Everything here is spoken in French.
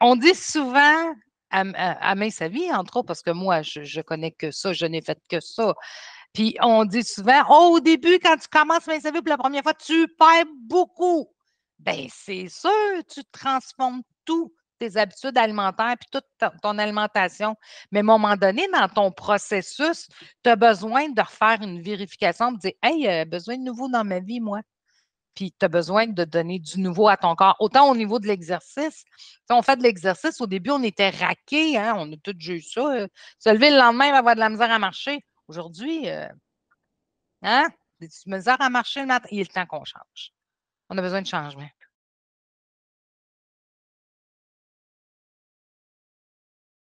on, dit souvent à, main-savie, vie, entre autres, parce que moi, je, ne connais que ça, je n'ai fait que ça. Puis on dit souvent, oh, au début, quand tu commences main-savie pour la première fois, tu perds beaucoup. Ben c'est sûr, tu transformes tout tes habitudes alimentaires, puis toute ton alimentation. Mais à un moment donné, dans ton processus, tu as besoin de refaire une vérification, de dire Hey, a euh, besoin de nouveau dans ma vie, moi puis tu as besoin de donner du nouveau à ton corps. Autant au niveau de l'exercice. On fait de l'exercice, au début, on était raqués. Hein, on a tous eu ça. Euh, se lever le lendemain, va avoir de la misère à marcher. Aujourd'hui, euh, hein, la misère à marcher le Il est le temps qu'on change. On a besoin de changement.